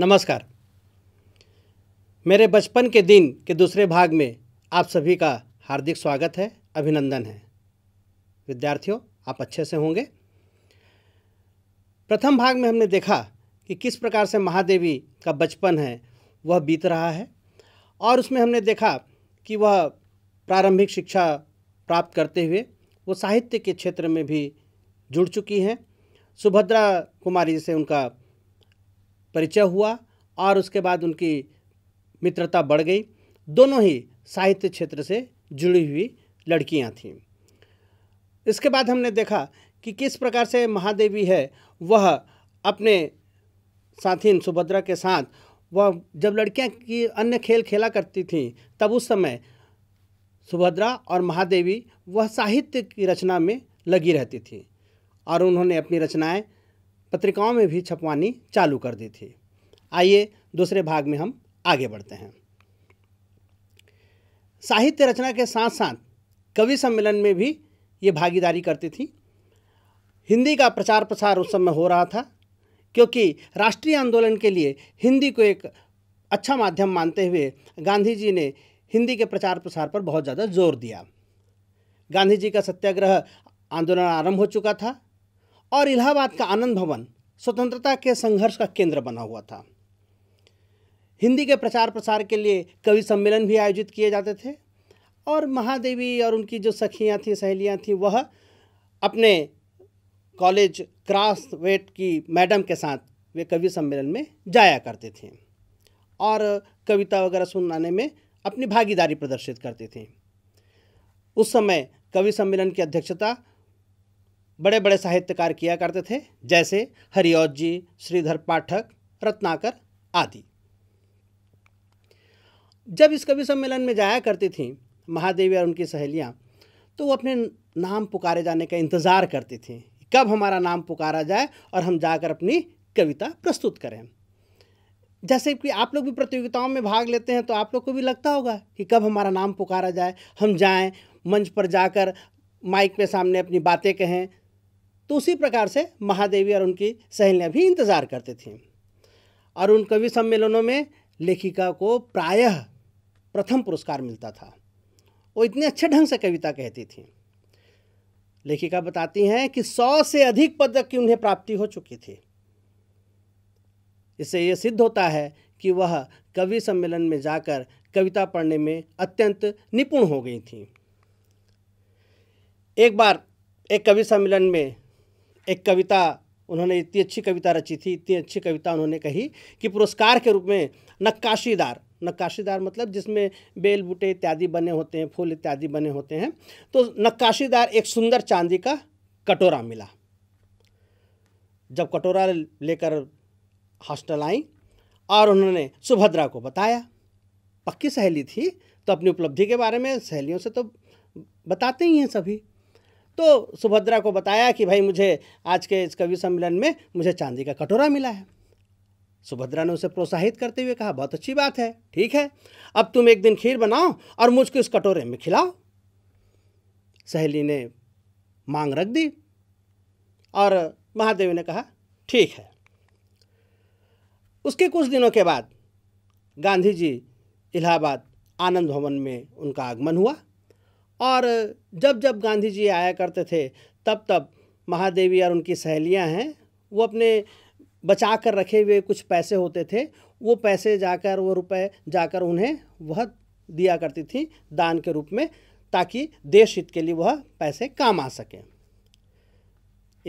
नमस्कार मेरे बचपन के दिन के दूसरे भाग में आप सभी का हार्दिक स्वागत है अभिनंदन है विद्यार्थियों आप अच्छे से होंगे प्रथम भाग में हमने देखा कि किस प्रकार से महादेवी का बचपन है वह बीत रहा है और उसमें हमने देखा कि वह प्रारंभिक शिक्षा प्राप्त करते हुए वो साहित्य के क्षेत्र में भी जुड़ चुकी हैं सुभद्रा कुमारी से उनका परिचय हुआ और उसके बाद उनकी मित्रता बढ़ गई दोनों ही साहित्य क्षेत्र से जुड़ी हुई लड़कियां थीं इसके बाद हमने देखा कि किस प्रकार से महादेवी है वह अपने साथीन सुभद्रा के साथ वह जब लड़कियां की अन्य खेल खेला करती थीं तब उस समय सुभद्रा और महादेवी वह साहित्य की रचना में लगी रहती थी और उन्होंने अपनी रचनाएं पत्रिकाओं में भी छपवानी चालू कर दी थी आइए दूसरे भाग में हम आगे बढ़ते हैं साहित्य रचना के साथ साथ कवि सम्मेलन में भी ये भागीदारी करती थी हिंदी का प्रचार प्रसार उस समय हो रहा था क्योंकि राष्ट्रीय आंदोलन के लिए हिंदी को एक अच्छा माध्यम मानते हुए गांधी जी ने हिंदी के प्रचार प्रसार पर बहुत ज़्यादा जोर दिया गांधी जी का सत्याग्रह आंदोलन आरंभ हो चुका था और इलाहाबाद का आनंद भवन स्वतंत्रता के संघर्ष का केंद्र बना हुआ था हिंदी के प्रचार प्रसार के लिए कवि सम्मेलन भी आयोजित किए जाते थे और महादेवी और उनकी जो सखियाँ थीं सहेलियाँ थीं वह अपने कॉलेज क्रास वेट की मैडम के साथ वे कवि सम्मेलन में जाया करते थे और कविता वगैरह सुनाने में अपनी भागीदारी प्रदर्शित करते थे उस समय कवि सम्मेलन की अध्यक्षता बड़े बड़े साहित्यकार किया करते थे जैसे हरिओत जी श्रीधर पाठक रत्नाकर आदि जब इस कवि सम्मेलन में जाया करती थी महादेवी और उनकी सहेलियाँ तो वो अपने नाम पुकारे जाने का इंतज़ार करती थी कब हमारा नाम पुकारा जाए और हम जाकर अपनी कविता प्रस्तुत करें जैसे कि आप लोग भी प्रतियोगिताओं में भाग लेते हैं तो आप लोग को भी लगता होगा कि कब हमारा नाम पुकारा जाए हम जाएं मंच पर जाकर माइक पे सामने अपनी बातें कहें तो उसी प्रकार से महादेवी और उनकी सहेलियाँ भी इंतज़ार करती थीं और उन कवि सम्मेलनों में लेखिका को प्रायः प्रथम पुरस्कार मिलता था वो इतने अच्छे ढंग से कविता कहती थी लेखिका बताती हैं कि सौ से अधिक पदक की उन्हें प्राप्ति हो चुकी थी इससे यह सिद्ध होता है कि वह कवि सम्मेलन में जाकर कविता पढ़ने में अत्यंत निपुण हो गई थी एक बार एक कवि सम्मेलन में एक कविता उन्होंने इतनी अच्छी कविता रची थी इतनी अच्छी कविता उन्होंने कही कि पुरस्कार के रूप में नक्काशीदार नक्काशीदार मतलब जिसमें बेल बूटे इत्यादि बने होते हैं फूल इत्यादि बने होते हैं तो नक्काशीदार एक सुंदर चांदी का कटोरा मिला जब कटोरा लेकर हॉस्टल आई और उन्होंने सुभद्रा को बताया पक्की सहेली थी तो अपनी उपलब्धि के बारे में सहेलियों से तो बताते ही हैं सभी तो सुभद्रा को बताया कि भाई मुझे आज के इस कवि सम्मेलन में मुझे चांदी का कटोरा मिला है सुभद्रा ने उसे प्रोत्साहित करते हुए कहा बहुत अच्छी बात है ठीक है अब तुम एक दिन खीर बनाओ और मुझको इस कटोरे में खिलाओ सहेली ने मांग रख दी और महादेव ने कहा ठीक है उसके कुछ दिनों के बाद गांधी जी इलाहाबाद आनंद भवन में उनका आगमन हुआ और जब जब गांधी जी आया करते थे तब तब महादेवी और उनकी सहेलियां हैं वो अपने बचा कर रखे हुए कुछ पैसे होते थे वो पैसे जाकर वो रुपए जाकर उन्हें वह दिया करती थी दान के रूप में ताकि देश हित के लिए वह पैसे काम आ सकें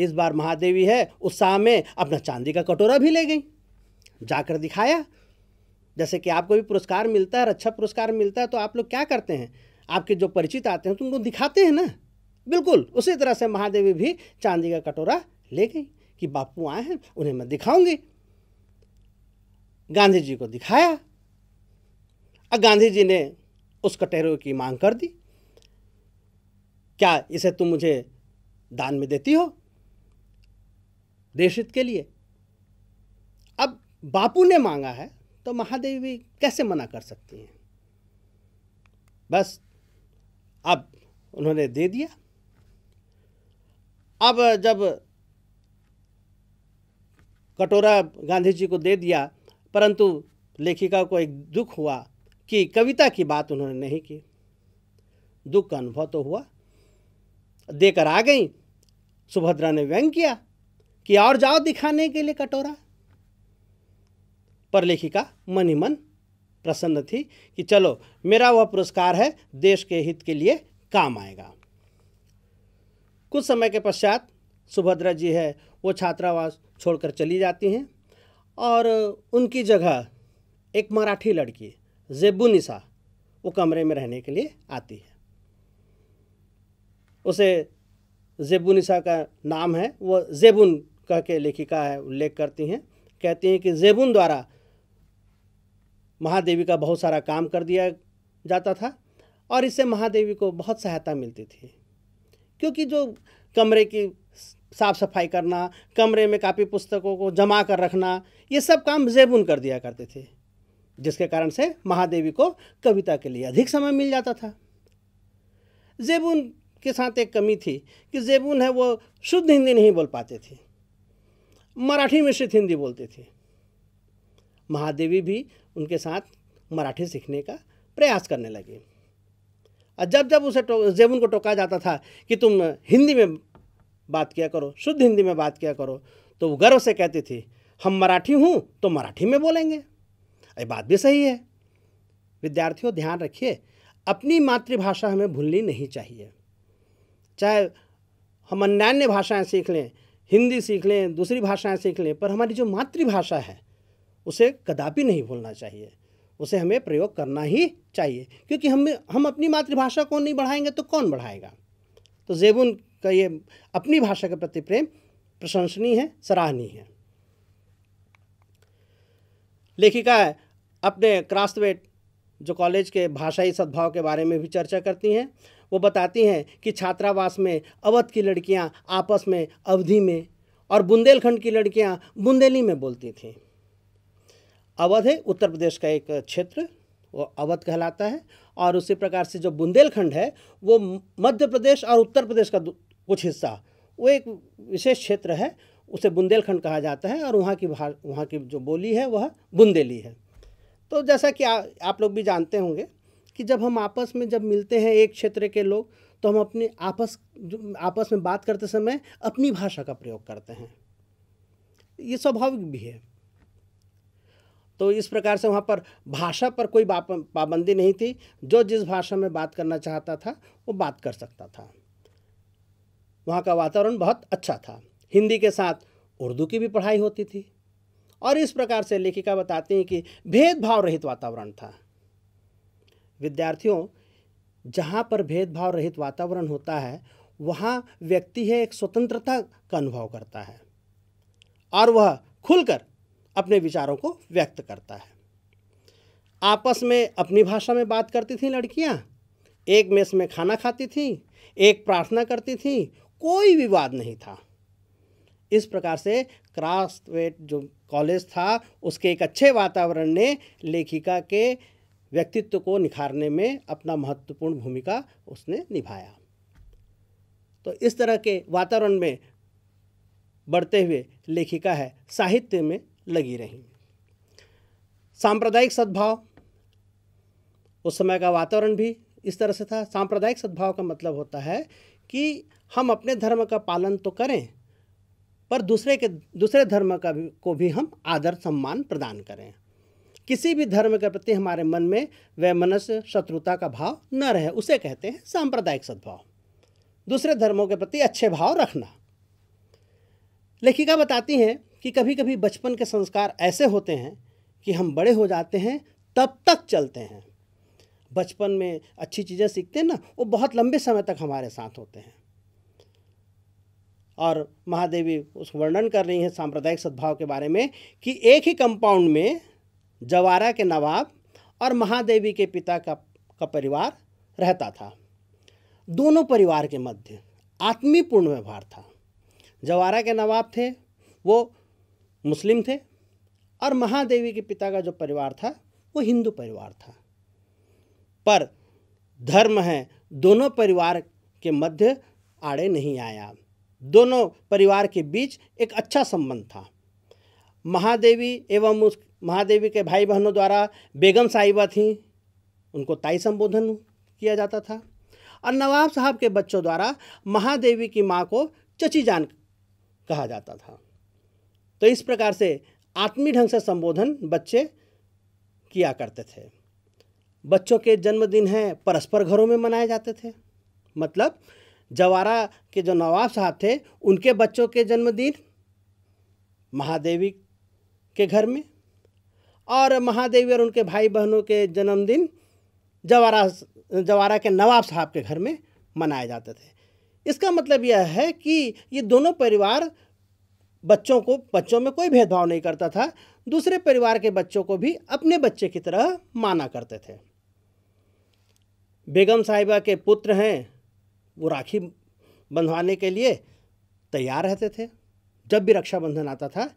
इस बार महादेवी है उत्साह में अपना चांदी का कटोरा भी ले गई जाकर दिखाया जैसे कि आपको भी पुरस्कार मिलता है रक्षा अच्छा पुरस्कार मिलता है तो आप लोग क्या करते हैं आपके जो परिचित आते हैं तो उनको दिखाते हैं ना बिल्कुल उसी तरह से महादेवी भी चांदी का कटोरा ले गई कि बापू आए हैं उन्हें मैं दिखाऊंगी गांधी जी को दिखाया और गांधी जी ने उस कटोरे की मांग कर दी क्या इसे तुम मुझे दान में देती हो देशित के लिए अब बापू ने मांगा है तो महादेवी कैसे मना कर सकती हैं बस अब उन्होंने दे दिया अब जब कटोरा गांधी जी को दे दिया परंतु लेखिका को एक दुख हुआ कि कविता की बात उन्होंने नहीं की दुख का अनुभव तो हुआ देकर आ गई सुभद्रा ने व्यंग किया कि और जाओ दिखाने के लिए कटोरा पर लेखिका मन ही मन प्रसन्न थी कि चलो मेरा वह पुरस्कार है देश के हित के लिए काम आएगा कुछ समय के पश्चात सुभद्रा जी है वो छात्रावास छोड़कर चली जाती हैं और उनकी जगह एक मराठी लड़की जेबू निशा वो कमरे में रहने के लिए आती है उसे जेबू निशा का नाम है वो जेबुन कह के लेखिका है उल्लेख करती हैं कहती हैं कि जेबुन द्वारा महादेवी का बहुत सारा काम कर दिया जाता था और इससे महादेवी को बहुत सहायता मिलती थी क्योंकि जो कमरे की साफ सफाई करना कमरे में कापी पुस्तकों को जमा कर रखना ये सब काम जैबुन कर दिया करते थे जिसके कारण से महादेवी को कविता के लिए अधिक समय मिल जाता था जैबुन के साथ एक कमी थी कि जेबुन है वो शुद्ध हिंदी नहीं बोल पाते थे मराठी मिश्रित हिंदी बोलते थे महादेवी भी उनके साथ मराठी सीखने का प्रयास करने लगे और जब जब उसे जब उनको टोका जाता था कि तुम हिंदी में बात किया करो शुद्ध हिंदी में बात किया करो तो वो गर्व से कहती थी हम मराठी हूँ तो मराठी में बोलेंगे ये बात भी सही है विद्यार्थियों ध्यान रखिए अपनी मातृभाषा हमें भूलनी नहीं चाहिए चाहे हम अन्य भाषाएं सीख लें हिंदी सीख लें दूसरी भाषाएं सीख लें पर हमारी जो मातृभाषा है उसे कदापि नहीं भूलना चाहिए उसे हमें प्रयोग करना ही चाहिए क्योंकि हम हम अपनी मातृभाषा को नहीं बढ़ाएंगे तो कौन बढ़ाएगा तो जेबुन का ये अपनी भाषा के प्रति प्रेम प्रशंसनीय है सराहनीय है लेखिका अपने क्रास्टवेट जो कॉलेज के भाषाई सद्भाव के बारे में भी चर्चा करती हैं वो बताती हैं कि छात्रावास में अवध की लड़कियां आपस में अवधि में और बुंदेलखंड की लड़कियां बुंदेली में बोलती थीं अवध है उत्तर प्रदेश का एक क्षेत्र वो अवध कहलाता है और उसी प्रकार से जो बुंदेलखंड है वो मध्य प्रदेश और उत्तर प्रदेश का कुछ हिस्सा वो एक विशेष क्षेत्र है उसे बुंदेलखंड कहा जाता है और वहाँ की भा वहाँ की जो बोली है वह बुंदेली है तो जैसा कि आ, आप लोग भी जानते होंगे कि जब हम आपस में जब मिलते हैं एक क्षेत्र के लोग तो हम अपने आपस आपस में बात करते समय अपनी भाषा का प्रयोग करते हैं ये स्वाभाविक भी है तो इस प्रकार से वहाँ पर भाषा पर कोई पाबंदी नहीं थी जो जिस भाषा में बात करना चाहता था वो बात कर सकता था वहाँ का वातावरण बहुत अच्छा था हिंदी के साथ उर्दू की भी पढ़ाई होती थी और इस प्रकार से लेखिका बताती हैं कि भेदभाव रहित वातावरण था विद्यार्थियों जहाँ पर भेदभाव रहित वातावरण होता है वहाँ व्यक्ति है एक स्वतंत्रता का अनुभव करता है और वह खुलकर अपने विचारों को व्यक्त करता है आपस में अपनी भाषा में बात करती थी लड़कियाँ एक मेस में खाना खाती थी एक प्रार्थना करती थी कोई विवाद नहीं था इस प्रकार से क्रास्टवेट जो कॉलेज था उसके एक अच्छे वातावरण ने लेखिका के व्यक्तित्व को निखारने में अपना महत्वपूर्ण भूमिका उसने निभाया तो इस तरह के वातावरण में बढ़ते हुए लेखिका है साहित्य में लगी रहीं सांप्रदायिक सद्भाव उस समय का वातावरण भी इस तरह से था सांप्रदायिक सद्भाव का मतलब होता है कि हम अपने धर्म का पालन तो करें पर दूसरे के दूसरे धर्म का भी को भी हम आदर सम्मान प्रदान करें किसी भी धर्म के प्रति हमारे मन में वह मनुष्य शत्रुता का भाव न रहे उसे कहते हैं सांप्रदायिक सद्भाव दूसरे धर्मों के प्रति अच्छे भाव रखना लेखिका बताती हैं कि कभी कभी बचपन के संस्कार ऐसे होते हैं कि हम बड़े हो जाते हैं तब तक चलते हैं बचपन में अच्छी चीज़ें सीखते हैं ना वो बहुत लंबे समय तक हमारे साथ होते हैं और महादेवी उस वर्णन कर रही हैं सांप्रदायिक सद्भाव के बारे में कि एक ही कंपाउंड में जवारा के नवाब और महादेवी के पिता का का परिवार रहता था दोनों परिवार के मध्य आत्मीयपूर्ण व्यवहार था जवारा के नवाब थे वो मुस्लिम थे और महादेवी के पिता का जो परिवार था वो हिंदू परिवार था पर धर्म है दोनों परिवार के मध्य आड़े नहीं आया दोनों परिवार के बीच एक अच्छा संबंध था महादेवी एवं उस महादेवी के भाई बहनों द्वारा बेगम साहिबा थीं उनको ताई संबोधन किया जाता था और नवाब साहब के बच्चों द्वारा महादेवी की माँ को चची जान कहा जाता था तो इस प्रकार से आत्मी ढंग से संबोधन बच्चे किया करते थे बच्चों के जन्मदिन हैं परस्पर घरों में मनाए जाते थे मतलब जवारा के जो नवाब साहब थे उनके बच्चों के जन्मदिन महादेवी के घर में और महादेवी और उनके भाई बहनों के जन्मदिन जवारा जवारा के नवाब साहब के घर में मनाए जाते थे इसका मतलब यह है कि ये दोनों परिवार बच्चों को बच्चों में कोई भेदभाव नहीं करता था दूसरे परिवार के बच्चों को भी अपने बच्चे की तरह माना करते थे बेगम साहिबा के पुत्र हैं वो राखी बंधवाने के लिए तैयार रहते थे जब भी रक्षाबंधन आता था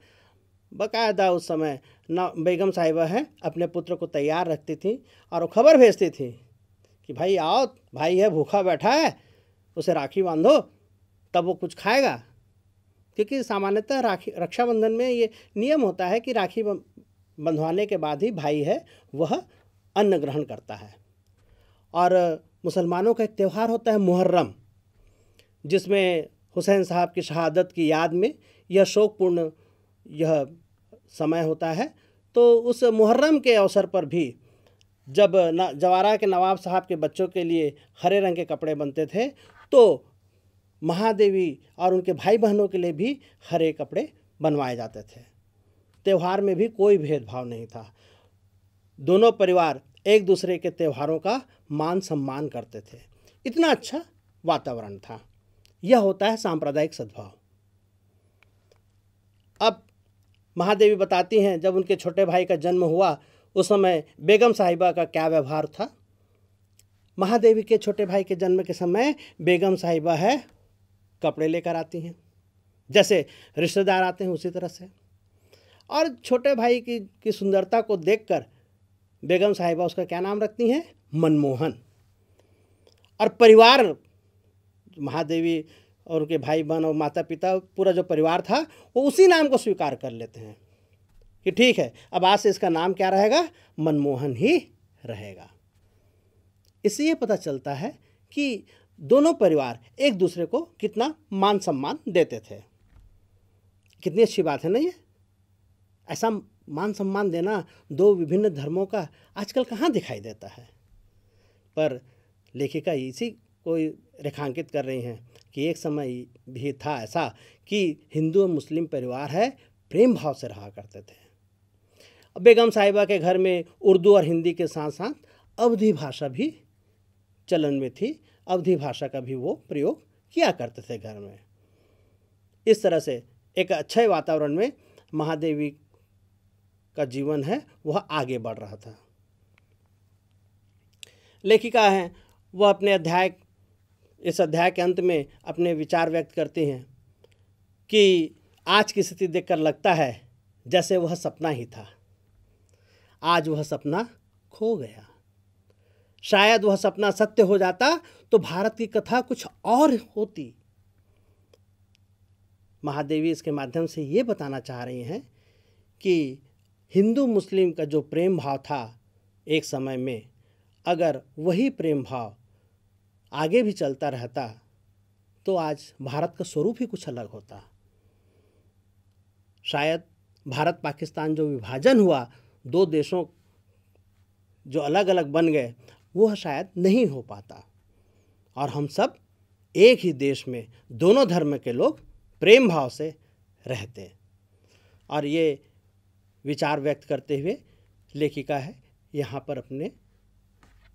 बकायदा उस समय ना बेगम साहिबा हैं अपने पुत्र को तैयार रखती थी और वो खबर भेजती थी कि भाई आओ भाई है भूखा बैठा है उसे राखी बांधो तब वो कुछ खाएगा क्योंकि सामान्यतः राखी रक्षाबंधन में ये नियम होता है कि राखी बंधवाने के बाद ही भाई है वह अन्न ग्रहण करता है और मुसलमानों का एक त्यौहार होता है मुहर्रम जिसमें हुसैन साहब की शहादत की याद में यह शोकपूर्ण यह समय होता है तो उस मुहर्रम के अवसर पर भी जब न जवारा के नवाब साहब के बच्चों के लिए हरे रंग के कपड़े बनते थे तो महादेवी और उनके भाई बहनों के लिए भी हरे कपड़े बनवाए जाते थे त्यौहार में भी कोई भेदभाव नहीं था दोनों परिवार एक दूसरे के त्यौहारों का मान सम्मान करते थे इतना अच्छा वातावरण था यह होता है सांप्रदायिक सद्भाव अब महादेवी बताती हैं जब उनके छोटे भाई का जन्म हुआ उस समय बेगम साहिबा का क्या व्यवहार था महादेवी के छोटे भाई के जन्म के समय बेगम साहिबा है कपड़े लेकर आती हैं जैसे रिश्तेदार आते हैं उसी तरह से और छोटे भाई की की सुंदरता को देखकर बेगम साहिबा उसका क्या नाम रखती हैं मनमोहन और परिवार महादेवी और उनके भाई बहन और माता पिता पूरा जो परिवार था वो उसी नाम को स्वीकार कर लेते हैं कि ठीक है अब आज से इसका नाम क्या रहेगा मनमोहन ही रहेगा इससे ये पता चलता है कि दोनों परिवार एक दूसरे को कितना मान सम्मान देते थे कितनी अच्छी बात है ना ये ऐसा मान सम्मान देना दो विभिन्न धर्मों का आजकल कहाँ दिखाई देता है पर लेखिका इसी को रेखांकित कर रही हैं कि एक समय भी था ऐसा कि हिंदू और मुस्लिम परिवार है प्रेम भाव से रहा करते थे बेगम साहिबा के घर में उर्दू और हिंदी के साथ साथ अवधि भाषा भी चलन में थी अवधि भाषा का भी वो प्रयोग किया करते थे घर में इस तरह से एक अच्छे वातावरण में महादेवी का जीवन है वह आगे बढ़ रहा था लेखिका हैं वह अपने अध्याय इस अध्याय के अंत में अपने विचार व्यक्त करती हैं कि आज की स्थिति देखकर लगता है जैसे वह सपना ही था आज वह सपना खो गया शायद वह सपना सत्य हो जाता तो भारत की कथा कुछ और होती महादेवी इसके माध्यम से ये बताना चाह रही हैं कि हिंदू मुस्लिम का जो प्रेम भाव था एक समय में अगर वही प्रेम भाव आगे भी चलता रहता तो आज भारत का स्वरूप ही कुछ अलग होता शायद भारत पाकिस्तान जो विभाजन हुआ दो देशों जो अलग अलग बन गए वह शायद नहीं हो पाता और हम सब एक ही देश में दोनों धर्म के लोग प्रेम भाव से रहते और ये विचार व्यक्त करते हुए लेखिका है यहाँ पर अपने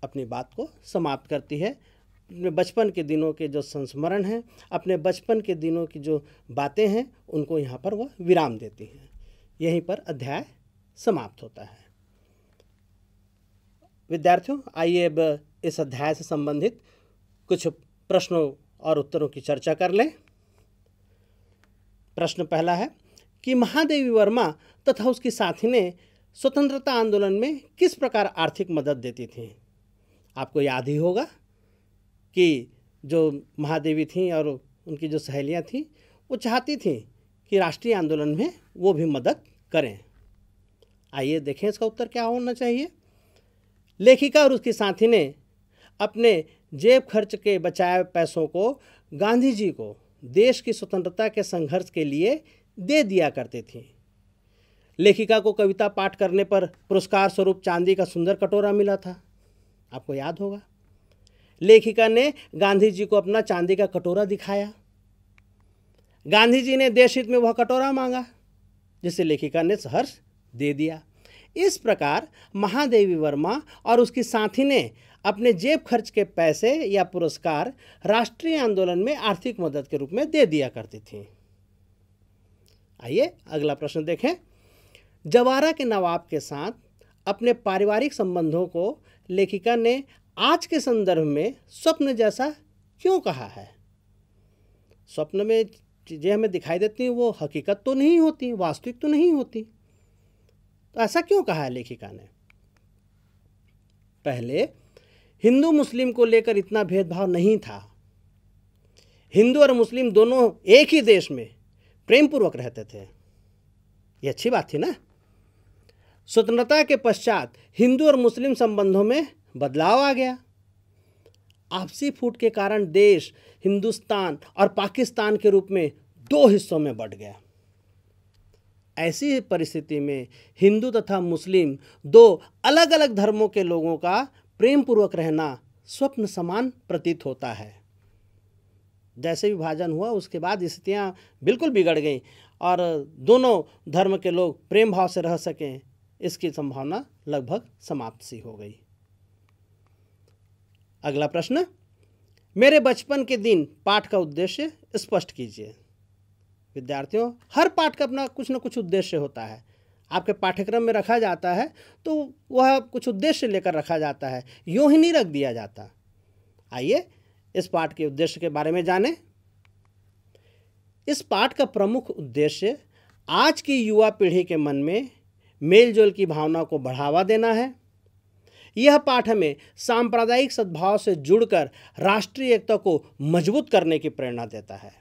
अपनी बात को समाप्त करती है अपने बचपन के दिनों के जो संस्मरण हैं अपने बचपन के दिनों की जो बातें हैं उनको यहाँ पर वह विराम देती हैं यहीं पर अध्याय समाप्त होता है विद्यार्थियों आइए अब इस अध्याय से संबंधित कुछ प्रश्नों और उत्तरों की चर्चा कर लें प्रश्न पहला है कि महादेवी वर्मा तथा उसकी साथी ने स्वतंत्रता आंदोलन में किस प्रकार आर्थिक मदद देती थी आपको याद ही होगा कि जो महादेवी थीं और उनकी जो सहेलियां थीं वो चाहती थीं कि राष्ट्रीय आंदोलन में वो भी मदद करें आइए देखें इसका उत्तर क्या होना चाहिए लेखिका और उसकी साथी ने अपने जेब खर्च के बचाए पैसों को गांधी जी को देश की स्वतंत्रता के संघर्ष के लिए दे दिया करती थी लेखिका को कविता पाठ करने पर पुरस्कार स्वरूप चांदी का सुंदर कटोरा मिला था आपको याद होगा लेखिका ने गांधी जी को अपना चांदी का कटोरा दिखाया गांधी जी ने देश हित में वह कटोरा मांगा जिसे लेखिका ने सहर्ष दे दिया इस प्रकार महादेवी वर्मा और उसकी साथी ने अपने जेब खर्च के पैसे या पुरस्कार राष्ट्रीय आंदोलन में आर्थिक मदद के रूप में दे दिया करती थी आइए अगला प्रश्न देखें जवारा के नवाब के साथ अपने पारिवारिक संबंधों को लेखिका ने आज के संदर्भ में स्वप्न जैसा क्यों कहा है स्वप्न में चीज़ें हमें दिखाई देती हैं वो हकीकत तो नहीं होती वास्तविक तो नहीं होती तो ऐसा क्यों कहा है लेखिका ने पहले हिंदू मुस्लिम को लेकर इतना भेदभाव नहीं था हिंदू और मुस्लिम दोनों एक ही देश में प्रेमपूर्वक रहते थे ये अच्छी बात थी ना स्वतंत्रता के पश्चात हिंदू और मुस्लिम संबंधों में बदलाव आ गया आपसी फूट के कारण देश हिंदुस्तान और पाकिस्तान के रूप में दो हिस्सों में बढ़ गया ऐसी परिस्थिति में हिंदू तथा मुस्लिम दो अलग अलग धर्मों के लोगों का प्रेम पूर्वक रहना स्वप्न समान प्रतीत होता है जैसे विभाजन हुआ उसके बाद स्थितियाँ बिल्कुल बिगड़ गईं और दोनों धर्म के लोग प्रेम भाव से रह सकें इसकी संभावना लगभग समाप्त सी हो गई अगला प्रश्न मेरे बचपन के दिन पाठ का उद्देश्य स्पष्ट कीजिए विद्यार्थियों हर पाठ का अपना कुछ ना कुछ उद्देश्य होता है आपके पाठ्यक्रम में रखा जाता है तो वह कुछ उद्देश्य लेकर रखा जाता है यूँ ही नहीं रख दिया जाता आइए इस पाठ के उद्देश्य के बारे में जानें इस पाठ का प्रमुख उद्देश्य आज की युवा पीढ़ी के मन में मेलजोल की भावना को बढ़ावा देना है यह पाठ हमें सांप्रदायिक सद्भाव से जुड़कर राष्ट्रीय एकता को मजबूत करने की प्रेरणा देता है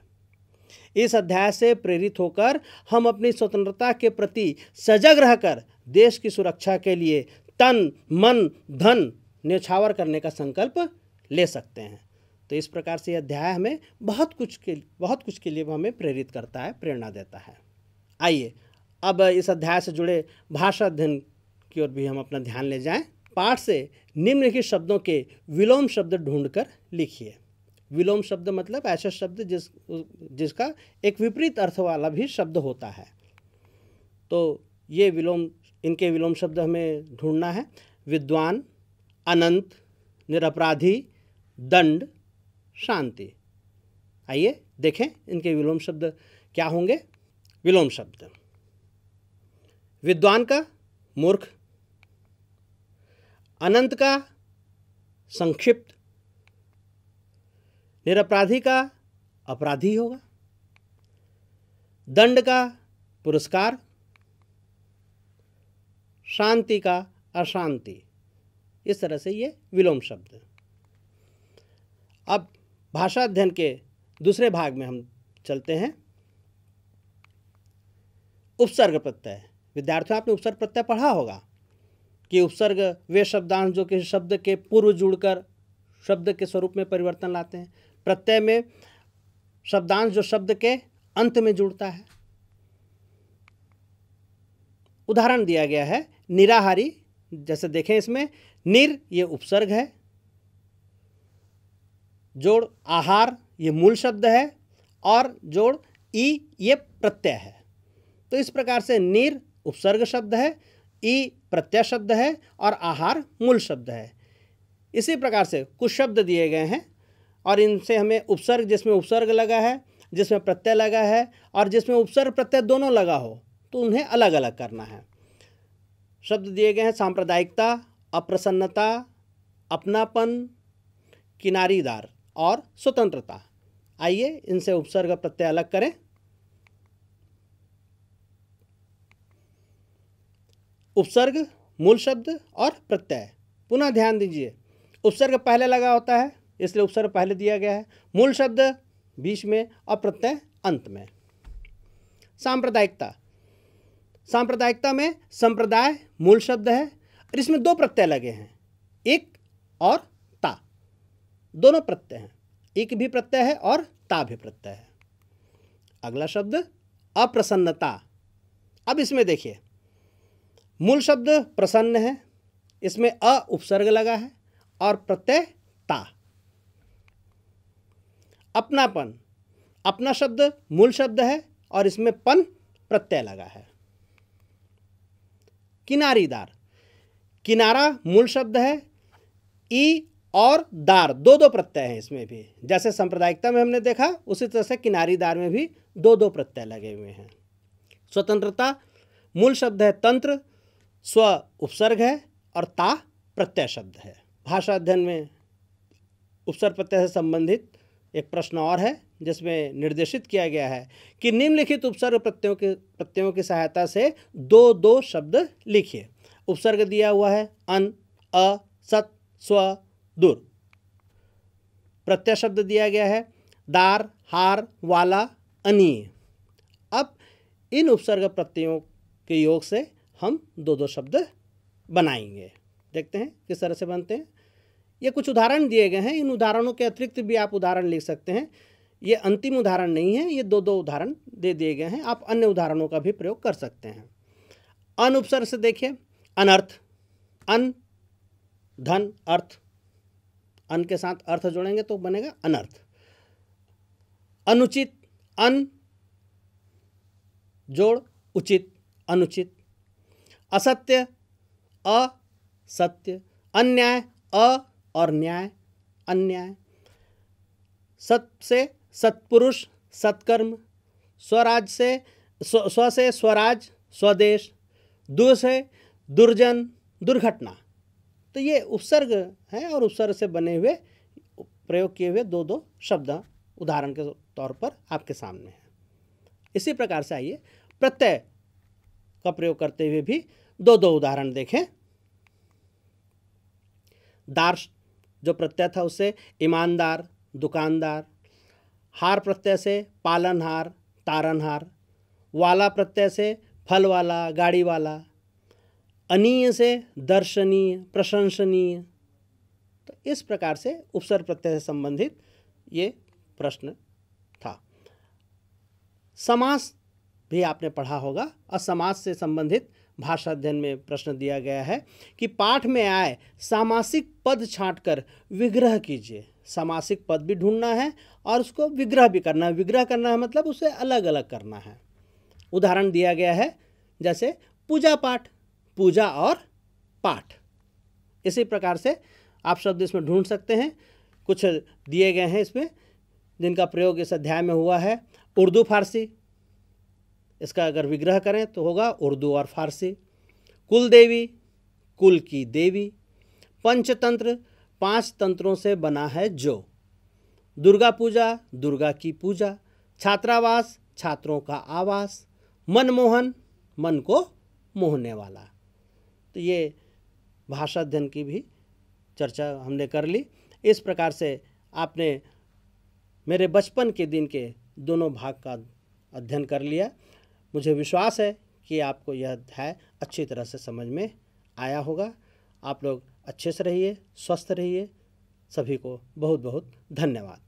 इस अध्याय से प्रेरित होकर हम अपनी स्वतंत्रता के प्रति सजग रहकर देश की सुरक्षा के लिए तन मन धन न्यौछावर करने का संकल्प ले सकते हैं तो इस प्रकार से यह अध्याय हमें बहुत कुछ के बहुत कुछ के लिए हमें प्रेरित करता है प्रेरणा देता है आइए अब इस अध्याय से जुड़े भाषा अध्ययन की ओर भी हम अपना ध्यान ले जाएं पाठ से निम्नलिखित शब्दों के विलोम शब्द ढूंढकर लिखिए विलोम शब्द मतलब ऐसा शब्द जिस जिसका एक विपरीत अर्थ वाला भी शब्द होता है तो ये विलोम इनके विलोम शब्द हमें ढूंढना है विद्वान अनंत निरपराधी दंड शांति आइए देखें इनके विलोम शब्द क्या होंगे विलोम शब्द विद्वान का मूर्ख अनंत का संक्षिप्त निरपराधी का अपराधी होगा दंड का पुरस्कार शांति का अशांति इस तरह से ये विलोम शब्द अब भाषा अध्ययन के दूसरे भाग में हम चलते हैं उपसर्ग प्रत्यय विद्यार्थियों आपने उपसर्ग प्रत्यय पढ़ा होगा कि उपसर्ग वे शब्दांश जो किसी शब्द के पूर्व जुड़कर शब्द के स्वरूप में परिवर्तन लाते हैं प्रत्यय में शब्दांश जो शब्द के अंत में जुड़ता है उदाहरण दिया गया है निराहारी जैसे देखें इसमें निर ये उपसर्ग है जोड़ आहार ये मूल शब्द है और जोड़ ई ये प्रत्यय है तो इस प्रकार से निर उपसर्ग शब्द है ई प्रत्यय शब्द है और आहार मूल शब्द है इसी प्रकार से कुछ शब्द दिए गए हैं और इनसे हमें उपसर्ग जिसमें उपसर्ग लगा है जिसमें प्रत्यय लगा है और जिसमें उपसर्ग प्रत्यय दोनों लगा हो तो उन्हें अलग अलग करना है शब्द दिए गए हैं सांप्रदायिकता अप्रसन्नता अपनापन किनारीदार और स्वतंत्रता आइए इनसे उपसर्ग प्रत्यय अलग करें उपसर्ग मूल शब्द और प्रत्यय पुनः ध्यान दीजिए उपसर्ग पहले लगा होता है इसलिए उपसर्ग पहले दिया गया है मूल शब्द बीच में और प्रत्यय अंत में सांप्रदायिकता सांप्रदायिकता में संप्रदाय मूल शब्द है और इसमें दो प्रत्यय लगे हैं एक और ता दोनों प्रत्यय हैं एक भी प्रत्यय है और ता भी प्रत्यय है अगला शब्द अप्रसन्नता अब इसमें देखिए मूल शब्द प्रसन्न है इसमें अ उपसर्ग लगा है और प्रत्यय ता अपनापन अपना शब्द मूल शब्द है और इसमें पन प्रत्यय लगा है किनारीदार किनारा मूल शब्द है ई और दार दो दो प्रत्यय हैं इसमें भी जैसे सांप्रदायिकता में हमने देखा उसी तरह से किनारीदार में भी दो दो प्रत्यय लगे हुए हैं स्वतंत्रता मूल शब्द है तंत्र स्व उपसर्ग है और ता प्रत्यय शब्द है भाषा अध्ययन में उपसर्ग प्रत्यय से संबंधित एक प्रश्न और है जिसमें निर्देशित किया गया है कि निम्नलिखित उपसर्ग प्रत्ययों के प्रत्ययों की सहायता से दो दो शब्द लिखिए उपसर्ग दिया हुआ है अन अ सत स्व दूर प्रत्यय शब्द दिया गया है दार हार वाला अनिय अब इन उपसर्ग प्रत्ययों के योग से हम दो दो शब्द बनाएंगे देखते हैं किस तरह से बनते हैं ये कुछ उदाहरण दिए गए हैं इन उदाहरणों के अतिरिक्त भी आप उदाहरण लिख सकते हैं ये अंतिम उदाहरण नहीं है ये दो दो उदाहरण दे दिए गए हैं आप अन्य उदाहरणों का भी प्रयोग कर सकते हैं अन उपसर्ग से देखिए अनर्थ अन धन अर्थ अन के साथ अर्थ जोड़ेंगे तो बनेगा अनर्थ अनुचित अन जोड़ उचित अनुचित असत्य असत्य अन्याय अ और न्याय अन्याय सत से सत्पुरुष सत्कर्म स्वराज से स्व, से स्वराज स्वदेश दु से दुर्जन दुर्घटना तो ये उपसर्ग हैं और उपसर्ग से बने हुए प्रयोग किए हुए दो दो शब्द उदाहरण के तौर पर आपके सामने हैं इसी प्रकार से आइए प्रत्यय का प्रयोग करते हुए भी दो दो उदाहरण देखें दार्श जो प्रत्यय था उससे ईमानदार दुकानदार हार प्रत्यय से पालनहार तारनहार वाला प्रत्यय से फल वाला गाड़ी वाला अनीय से दर्शनीय प्रशंसनीय तो इस प्रकार से उपसर्ग प्रत्यय से संबंधित ये प्रश्न था समास भी आपने पढ़ा होगा और समाज से संबंधित भाषा अध्ययन में प्रश्न दिया गया है कि पाठ में आए सामासिक पद छांटकर विग्रह कीजिए सामासिक पद भी ढूंढना है और उसको विग्रह भी करना है विग्रह करना है मतलब उसे अलग अलग करना है उदाहरण दिया गया है जैसे पूजा पाठ पूजा और पाठ इसी प्रकार से आप शब्द इसमें ढूंढ सकते हैं कुछ दिए गए हैं इसमें जिनका प्रयोग इस अध्याय में हुआ है उर्दू फारसी इसका अगर विग्रह करें तो होगा उर्दू और फारसी कुल देवी कुल की देवी पंचतंत्र पांच तंत्रों से बना है जो दुर्गा पूजा दुर्गा की पूजा छात्रावास छात्रों का आवास मनमोहन मन को मोहने वाला तो ये भाषा अध्ययन की भी चर्चा हमने कर ली इस प्रकार से आपने मेरे बचपन के दिन के दोनों भाग का अध्ययन कर लिया मुझे विश्वास है कि आपको यह अध्याय अच्छी तरह से समझ में आया होगा आप लोग अच्छे से रहिए स्वस्थ रहिए सभी को बहुत बहुत धन्यवाद